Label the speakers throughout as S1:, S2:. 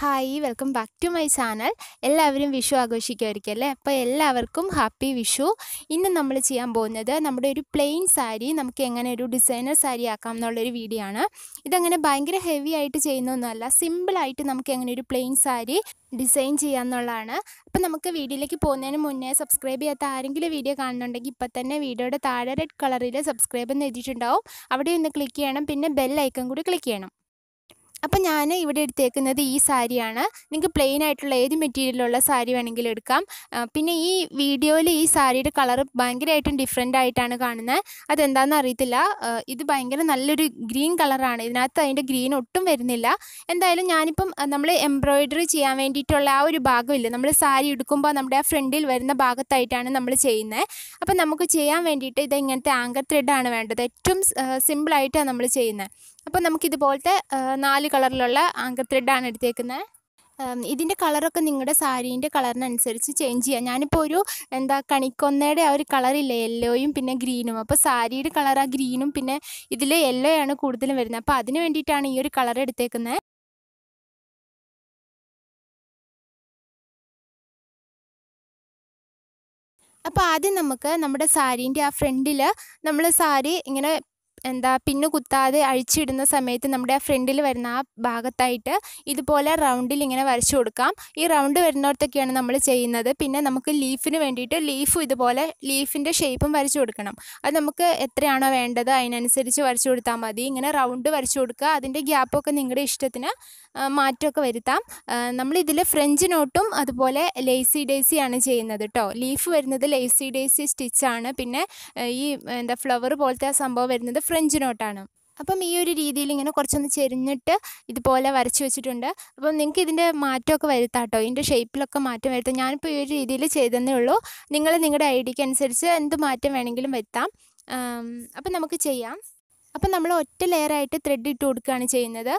S1: hi welcome back to my channel എല്ലാവരും വിഷു അല്ലേ അപ്പോൾ എല്ലാവർക്കും ഹാപ്പി വിഷു ഇന്ന് നമ്മൾ ചെയ്യാൻ പോകുന്നത് നമ്മുടെ ഒരു പ്ലെയിൻ സാരി നമുക്ക് എങ്ങനെ ഒരു ഡിസൈനർ സാരി ആക്കാം എന്നുള്ളൊരു വീഡിയോ ആണ് ഇതങ്ങനെ ഭയങ്കര ഹെവി ആയിട്ട് ചെയ്യുന്നൊന്നുമല്ല സിമ്പിളായിട്ട് നമുക്ക് എങ്ങനെ ഒരു പ്ലെയിൻ സാരി ഡിസൈൻ ചെയ്യാമെന്നുള്ളതാണ് അപ്പോൾ നമുക്ക് വീഡിയോയിലേക്ക് പോകുന്നതിന് മുന്നേ സബ്സ്ക്രൈബ് ചെയ്യാത്ത ആരെങ്കിലും വീഡിയോ കാണുന്നുണ്ടെങ്കിൽ ഇപ്പം തന്നെ വീഡിയോയുടെ താഴെ റെഡ് കളറിൽ സബ്സ്ക്രൈബ് എന്ന് എഴുതിയിട്ടുണ്ടാവും അവിടെ ഒന്ന് ക്ലിക്ക് ചെയ്യണം പിന്നെ ബെൽ ഐക്കൺ കൂടി ക്ലിക്ക് ചെയ്യണം അപ്പം ഞാൻ ഇവിടെ എടുത്തേക്കുന്നത് ഈ സാരിയാണ് നിങ്ങൾക്ക് പ്ലെയിൻ ആയിട്ടുള്ള ഏത് മെറ്റീരിയലുള്ള സാരി വേണമെങ്കിലും എടുക്കാം പിന്നെ ഈ വീഡിയോയിൽ ഈ സാരിയുടെ കളർ ഭയങ്കരമായിട്ടും ഡിഫറെൻ്റ് ആയിട്ടാണ് കാണുന്നത് അതെന്താണെന്ന് അറിയത്തില്ല ഇത് ഭയങ്കര നല്ലൊരു ഗ്രീൻ കളറാണ് ഇതിനകത്ത് അതിൻ്റെ ഗ്രീൻ ഒട്ടും വരുന്നില്ല എന്തായാലും ഞാനിപ്പം നമ്മൾ എംബ്രോയിഡറി ചെയ്യാൻ വേണ്ടിയിട്ടുള്ള ആ ഒരു ഭാഗമില്ല നമ്മൾ സാരി എടുക്കുമ്പോൾ നമ്മുടെ ആ ഫ്രണ്ടിൽ വരുന്ന ഭാഗത്തായിട്ടാണ് നമ്മൾ ചെയ്യുന്നത് അപ്പം നമുക്ക് ചെയ്യാൻ വേണ്ടിയിട്ട് ഇത് ഇങ്ങനത്തെ ആങ്കർ ത്രെഡാണ് വേണ്ടത് ഏറ്റവും സിമ്പിളായിട്ടാണ് നമ്മൾ ചെയ്യുന്നത് അപ്പോൾ നമുക്കിതുപോലത്തെ നാല് കളറിലുള്ള ആങ്കർ ത്രെഡാണ് എടുത്തേക്കുന്നത് ഇതിൻ്റെ കളറൊക്കെ നിങ്ങളുടെ സാരീൻ്റെ കളറിനനുസരിച്ച് ചേഞ്ച് ചെയ്യാം ഞാനിപ്പോൾ ഒരു എന്താ കണിക്കൊന്നയുടെ ആ ഒരു കളറില്ല യെല്ലോയും പിന്നെ ഗ്രീനും അപ്പോൾ സാരിയുടെ കളർ ആ ഗ്രീനും പിന്നെ
S2: ഇതിൽ യെല്ലോയാണ് ആണ് കൂടുതലും വരുന്നത് അപ്പോൾ അതിന് വേണ്ടിയിട്ടാണ് ഈ ഒരു കളർ എടുത്തേക്കുന്നത് അപ്പോൾ ആദ്യം നമുക്ക് നമ്മുടെ സാരീൻ്റെ ആ ഫ്രണ്ടിൽ നമ്മൾ സാരി ഇങ്ങനെ
S1: എന്താ പിന്നു കുത്താതെ അഴിച്ചിടുന്ന സമയത്ത് നമ്മുടെ ആ ഫ്രണ്ടിൽ വരുന്ന ആ ഭാഗത്തായിട്ട് ഇതുപോലെ റൗണ്ടിൽ ഇങ്ങനെ വരച്ചു കൊടുക്കാം ഈ റൗണ്ട് വരുന്നിടത്തൊക്കെയാണ് നമ്മൾ ചെയ്യുന്നത് പിന്നെ നമുക്ക് ലീഫിന് വേണ്ടിയിട്ട് ലീഫും ഇതുപോലെ ലീഫിൻ്റെ ഷേപ്പും വരച്ചു കൊടുക്കണം അത് നമുക്ക് എത്രയാണോ വേണ്ടത് അതിനനുസരിച്ച് വരച്ചു കൊടുത്താൽ മതി ഇങ്ങനെ റൗണ്ട് വരച്ചു കൊടുക്കുക അതിൻ്റെ ഗ്യാപ്പൊക്കെ നിങ്ങളുടെ ഇഷ്ടത്തിന് മാറ്റമൊക്കെ വരുത്താം നമ്മളിതിൽ ഫ്രഞ്ച് നോട്ടും അതുപോലെ ലേസി ഡേസിയാണ് ചെയ്യുന്നത് കേട്ടോ ലീഫ് വരുന്നത് ലേസി ഡേസി സ്റ്റിച്ചാണ് പിന്നെ ഈ എന്താ ഫ്ലവർ പോലത്തെ ആ സംഭവം വരുന്നത് ഫ്രഞ്ച് നോട്ടാണ് അപ്പം ഈ ഒരു രീതിയിൽ ഇങ്ങനെ കുറച്ചൊന്ന് ചെരിഞ്ഞിട്ട് ഇതുപോലെ വരച്ച് വെച്ചിട്ടുണ്ട് അപ്പം നിങ്ങൾക്ക് ഇതിൻ്റെ മാറ്റമൊക്കെ വരുത്താം കേട്ടോ ഇതിൻ്റെ ഷേപ്പിലൊക്കെ മാറ്റം വരുത്താം ഞാനിപ്പോൾ ഈ ഒരു രീതിയിൽ ചെയ്തെന്നേ ഉള്ളൂ നിങ്ങൾ നിങ്ങളുടെ ഐ ഡിക്ക് അനുസരിച്ച് എന്ത് മാറ്റം വേണമെങ്കിലും വരുത്താം അപ്പം നമുക്ക് ചെയ്യാം അപ്പം നമ്മൾ ഒറ്റ ലെയറായിട്ട് ത്രെഡ് ഇട്ട് കൊടുക്കുകയാണ് ചെയ്യുന്നത്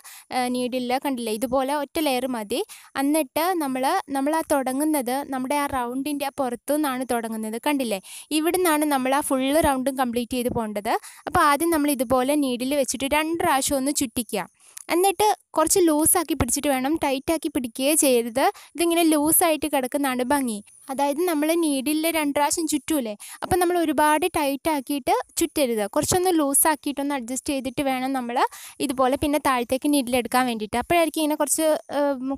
S1: നീഡില്ല കണ്ടില്ലേ ഇതുപോലെ ഒറ്റ ലെയർ മതി എന്നിട്ട് നമ്മൾ നമ്മൾ ആ തുടങ്ങുന്നത് നമ്മുടെ ആ റൗണ്ടിൻ്റെ ആ പുറത്തു നിന്നാണ് തുടങ്ങുന്നത് കണ്ടില്ലേ ഇവിടെ നിന്നാണ് നമ്മൾ ആ ഫുള്ള് റൗണ്ടും കംപ്ലീറ്റ് ചെയ്ത് പോകേണ്ടത് അപ്പോൾ ആദ്യം നമ്മൾ ഇതുപോലെ നീഡിൽ വെച്ചിട്ട് രണ്ട് പ്രാവശ്യം ഒന്ന് ചുറ്റിക്കുക എന്നിട്ട് കുറച്ച് ലൂസാക്കി പിടിച്ചിട്ട് വേണം ടൈറ്റാക്കി പിടിക്കുകയേ ചെയ്യരുത് ഇതിങ്ങനെ ലൂസായിട്ട് കിടക്കുന്നതാണ് ഭംഗി അതായത് നമ്മൾ നീഡിലെ രണ്ട് പ്രാവശ്യം ചുറ്റൂലേ അപ്പം നമ്മൾ ഒരുപാട് ടൈറ്റാക്കിയിട്ട് ചുറ്റരുത് കുറച്ചൊന്ന് ലൂസാക്കിയിട്ടൊന്ന് അഡ്ജസ്റ്റ് ചെയ്തിട്ട് വേണം നമ്മൾ ഇതുപോലെ പിന്നെ താഴത്തേക്ക് നീഡിലെടുക്കാൻ വേണ്ടിയിട്ട് അപ്പോഴായിരിക്കും ഇങ്ങനെ കുറച്ച്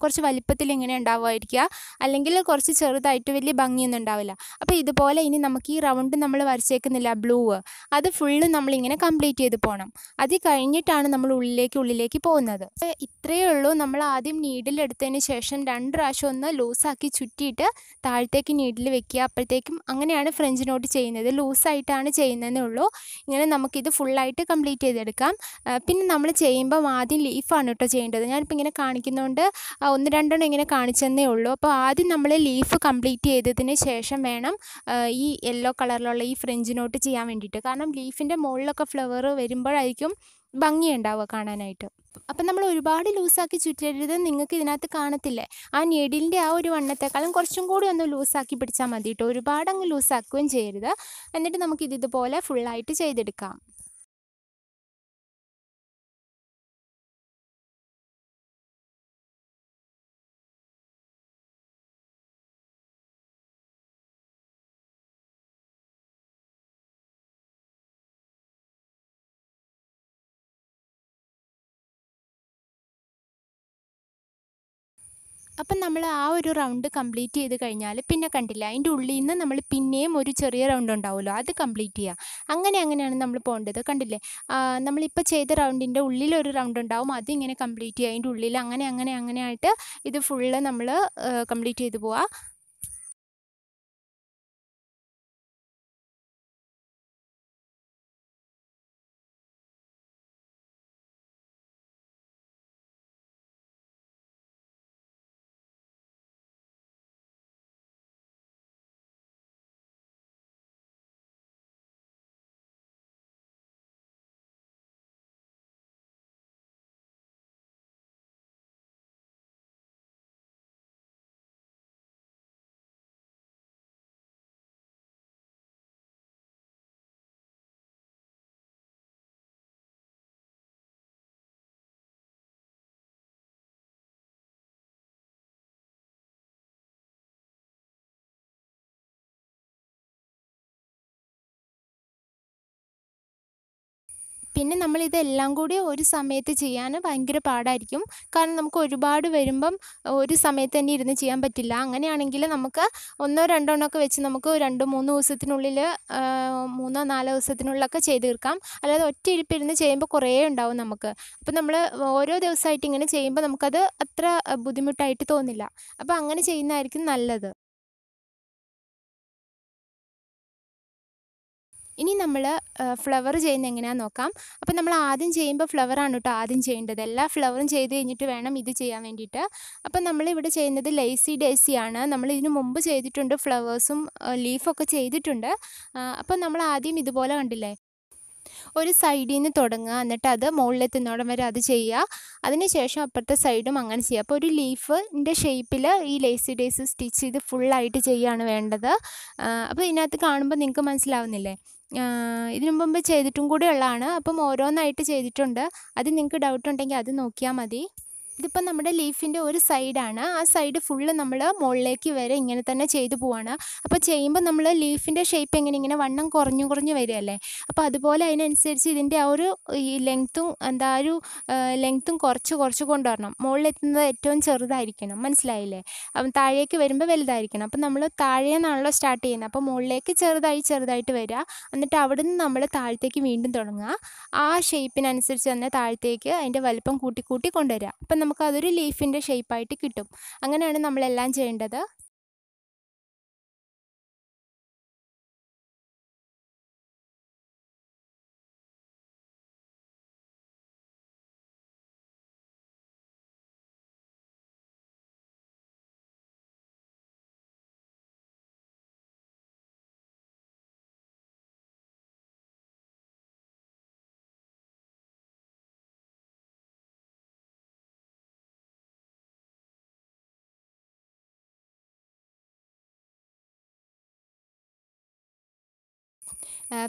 S1: കുറച്ച് വലിപ്പത്തിൽ ഇങ്ങനെ ഉണ്ടാവുമായിരിക്കുക അല്ലെങ്കിൽ കുറച്ച് ചെറുതായിട്ട് വലിയ ഭംഗിയൊന്നും ഉണ്ടാവില്ല അപ്പോൾ ഇതുപോലെ ഇനി നമുക്ക് ഈ റൗണ്ട് നമ്മൾ വരച്ചേക്കുന്നില്ല ബ്ലൂ അത് ഫുള്ള് നമ്മളിങ്ങനെ കംപ്ലീറ്റ് ചെയ്ത് പോകണം അത് കഴിഞ്ഞിട്ടാണ് നമ്മൾ ഉള്ളിലേക്ക് ഉള്ളിലേക്ക് പോകുന്നത് ഇത്രയേ ഉള്ളൂ നമ്മൾ ആദ്യം എടുത്തതിന് ശേഷം രണ്ട് പ്രാവശ്യം ഒന്ന് ലൂസാക്കി ചുറ്റിയിട്ട് താഴത്തേക്ക് നീഡിൽ വെക്കുക അപ്പോഴത്തേക്കും അങ്ങനെയാണ് ഫ്രഞ്ച് നോട്ട് ചെയ്യുന്നത് ലൂസായിട്ടാണ് ചെയ്യുന്നതെന്നേ ഉള്ളൂ ഇങ്ങനെ നമുക്കിത് ഫുള്ളായിട്ട് കംപ്ലീറ്റ് ചെയ്തെടുക്കാം പിന്നെ നമ്മൾ ചെയ്യുമ്പം ആദ്യം ലീഫാണ് കേട്ടോ ചെയ്യേണ്ടത് ഞാനിപ്പോൾ ഇങ്ങനെ കാണിക്കുന്നതുകൊണ്ട് ഒന്ന് രണ്ടെണ്ണം ഇങ്ങനെ കാണിച്ചെന്നേ ഉള്ളൂ അപ്പോൾ ആദ്യം നമ്മൾ ലീഫ് കംപ്ലീറ്റ് ചെയ്തതിന് ശേഷം വേണം ഈ യെല്ലോ കളറിലുള്ള ഈ ഫ്രഞ്ച് നോട്ട് ചെയ്യാൻ വേണ്ടിയിട്ട് കാരണം ലീഫിൻ്റെ മുകളിലൊക്കെ ഫ്ലവർ വരുമ്പോഴായിരിക്കും ഭംഗിയുണ്ടാവുക കാണാനായിട്ട് കിട്ടും അപ്പം നമ്മൾ ഒരുപാട് ലൂസാക്കി ചുറ്റരുത് നിങ്ങൾക്ക് ഇതിനകത്ത് കാണത്തില്ലേ ആ നെടിലിൻ്റെ ആ ഒരു വണ്ണത്തെക്കാളും കുറച്ചും കൂടി ഒന്ന് ലൂസാക്കി പിടിച്ചാൽ മതി കേട്ടോ ഒരുപാട്
S2: അങ്ങ് ലൂസാക്കുകയും ചെയ്യരുത് എന്നിട്ട് നമുക്ക് ഇതുപോലെ ഫുള്ളായിട്ട് ചെയ്തെടുക്കാം അപ്പം നമ്മൾ ആ ഒരു റൗണ്ട് കംപ്ലീറ്റ് ചെയ്ത് കഴിഞ്ഞാൽ പിന്നെ കണ്ടില്ല അതിൻ്റെ ഉള്ളിൽ നിന്ന് നമ്മൾ
S1: പിന്നെയും ഒരു ചെറിയ റൗണ്ട് ഉണ്ടാവുമല്ലോ അത് കംപ്ലീറ്റ് ചെയ്യുക അങ്ങനെ അങ്ങനെയാണ് നമ്മൾ പോകേണ്ടത് കണ്ടില്ലേ നമ്മളിപ്പോൾ ചെയ്ത റൗണ്ടിൻ്റെ ഉള്ളിൽ ഒരു റൗണ്ട് ഉണ്ടാവും അത് ഇങ്ങനെ കംപ്ലീറ്റ് ചെയ്യുക അതിൻ്റെ ഉള്ളിൽ അങ്ങനെ അങ്ങനെ അങ്ങനെ ആയിട്ട്
S2: ഇത് ഫുള്ള് നമ്മൾ കംപ്ലീറ്റ് ചെയ്ത് പോവാം പിന്നെ നമ്മൾ ഇതെല്ലാം കൂടി ഒരു സമയത്ത് ചെയ്യാൻ ഭയങ്കര പാടായിരിക്കും കാരണം നമുക്ക് ഒരുപാട് വരുമ്പം
S1: ഒരു സമയത്ത് തന്നെ ഇരുന്ന് ചെയ്യാൻ പറ്റില്ല അങ്ങനെയാണെങ്കിൽ നമുക്ക് ഒന്നോ രണ്ടോ എണ്ണമൊക്കെ വെച്ച് നമുക്ക് രണ്ട് മൂന്ന് ദിവസത്തിനുള്ളിൽ മൂന്നോ നാലോ ദിവസത്തിനുള്ളിലൊക്കെ ചെയ്ത് തീർക്കാം അല്ലാതെ ഒറ്റ ഇരിപ്പിരുന്ന് ചെയ്യുമ്പോൾ കുറേ ഉണ്ടാവും നമുക്ക് അപ്പോൾ നമ്മൾ ഓരോ ദിവസമായിട്ട് ഇങ്ങനെ ചെയ്യുമ്പോൾ നമുക്കത് അത്ര
S2: ബുദ്ധിമുട്ടായിട്ട് തോന്നില്ല അപ്പോൾ അങ്ങനെ ചെയ്യുന്നതായിരിക്കും നല്ലത് ഇനി നമ്മൾ ഫ്ലവർ ചെയ്യുന്ന എങ്ങനെയാണെന്ന് നോക്കാം
S1: അപ്പോൾ നമ്മൾ ആദ്യം ചെയ്യുമ്പോൾ ഫ്ലവറാണ് കേട്ടോ ആദ്യം ചെയ്യേണ്ടത് എല്ലാ ഫ്ലവറും ചെയ്ത് കഴിഞ്ഞിട്ട് വേണം ഇത് ചെയ്യാൻ വേണ്ടിയിട്ട് അപ്പോൾ നമ്മളിവിടെ ചെയ്യുന്നത് ലേസി ഡേസി ആണ് നമ്മൾ ഇതിനു മുമ്പ് ചെയ്തിട്ടുണ്ട് ഫ്ലവേഴ്സും ലീഫൊക്കെ ചെയ്തിട്ടുണ്ട് അപ്പോൾ നമ്മൾ ആദ്യം ഇതുപോലെ കണ്ടില്ലേ ഒരു സൈഡിൽ നിന്ന് തുടങ്ങുക എന്നിട്ട് അത് മുകളിലെത്തുന്നോടം വരെ അത് ചെയ്യുക അതിനുശേഷം അപ്പുറത്തെ സൈഡും അങ്ങനെ ചെയ്യുക അപ്പോൾ ഒരു ലീഫിൻ്റെ ഷേപ്പിൽ ഈ ലേസി ഡേസ് സ്റ്റിച്ച് ചെയ്ത് ഫുള്ളായിട്ട് ചെയ്യുകയാണ് വേണ്ടത് അപ്പോൾ ഇതിനകത്ത് കാണുമ്പോൾ നിങ്ങൾക്ക് മനസ്സിലാവുന്നില്ലേ ഇതിനു മുമ്പ് ചെയ്തിട്ടും കൂടി ഉള്ളതാണ് അപ്പം ഓരോന്നായിട്ട് ചെയ്തിട്ടുണ്ട് അത് നിങ്ങൾക്ക് ഡൗട്ട് ഉണ്ടെങ്കിൽ അത് നോക്കിയാൽ മതി ഇതിപ്പോൾ നമ്മുടെ ലീഫിൻ്റെ ഒരു സൈഡാണ് ആ സൈഡ് ഫുള്ള് നമ്മൾ മുകളിലേക്ക് വരെ ഇങ്ങനെ തന്നെ ചെയ്തു പോവാണ് അപ്പോൾ ചെയ്യുമ്പോൾ നമ്മൾ ലീഫിൻ്റെ ഷേപ്പ് എങ്ങനെ ഇങ്ങനെ വണ്ണം കുറഞ്ഞു കുറഞ്ഞു വരികയല്ലേ അപ്പോൾ അതുപോലെ അതിനനുസരിച്ച് ഇതിൻ്റെ ആ ഒരു ഈ ലെങ്ത്തും എന്താ ഒരു ലെങ്ത്തും കുറച്ച് കുറച്ച് കൊണ്ടുവരണം മുകളിലെത്തുന്നത് ഏറ്റവും ചെറുതായിരിക്കണം മനസ്സിലായില്ലേ അപ്പം താഴേക്ക് വരുമ്പോൾ വലുതായിരിക്കണം അപ്പം നമ്മൾ താഴെ നിന്നാണല്ലോ സ്റ്റാർട്ട് ചെയ്യുന്നത് അപ്പോൾ മുകളിലേക്ക് ചെറുതായി ചെറുതായിട്ട് വരിക എന്നിട്ട് അവിടെ നിന്ന് നമ്മൾ താഴത്തേക്ക് വീണ്ടും തുടങ്ങുക ആ ഷേപ്പിനനുസരിച്ച് തന്നെ താഴത്തേക്ക് അതിൻ്റെ വലിപ്പം കൂട്ടി കൂട്ടി കൊണ്ടുവരിക അപ്പം നമുക്കതൊരു ലീഫിൻ്റെ ഷേപ്പായിട്ട്
S2: കിട്ടും അങ്ങനെയാണ് നമ്മളെല്ലാം ചെയ്യേണ്ടത്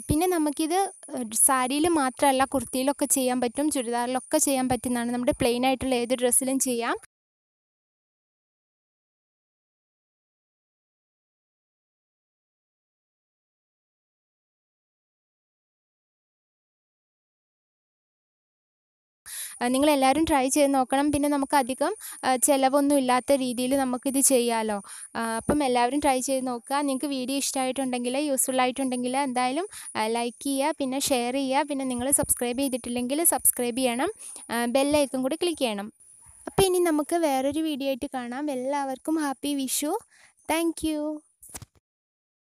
S2: പിന്നെ നമുക്കിത് സാരിയിൽ മാത്രമല്ല കുർത്തിയിലൊക്കെ ചെയ്യാൻ പറ്റും ചുരിദാറിലൊക്കെ ചെയ്യാൻ പറ്റുന്നതാണ് നമ്മുടെ പ്ലെയിനായിട്ടുള്ള ഏത് ഡ്രസ്സിലും ചെയ്യാം നിങ്ങളെല്ലാവരും ട്രൈ ചെയ്ത് നോക്കണം പിന്നെ നമുക്കധികം ചിലവൊന്നും
S1: ഇല്ലാത്ത രീതിയിൽ നമുക്കിത് ചെയ്യാമല്ലോ അപ്പം എല്ലാവരും ട്രൈ ചെയ്ത് നോക്കുക നിങ്ങൾക്ക് വീഡിയോ ഇഷ്ടമായിട്ടുണ്ടെങ്കിൽ യൂസ്ഫുൾ ആയിട്ടുണ്ടെങ്കിൽ എന്തായാലും ലൈക്ക് ചെയ്യുക പിന്നെ ഷെയർ ചെയ്യുക പിന്നെ നിങ്ങൾ സബ്സ്ക്രൈബ് ചെയ്തിട്ടില്ലെങ്കിൽ സബ്സ്ക്രൈബ് ചെയ്യണം ബെല്ലൈക്കും കൂടി ക്ലിക്ക് ചെയ്യണം അപ്പോൾ ഇനി നമുക്ക് വേറൊരു വീഡിയോ ആയിട്ട് കാണാം എല്ലാവർക്കും ഹാപ്പി വിഷു താങ്ക്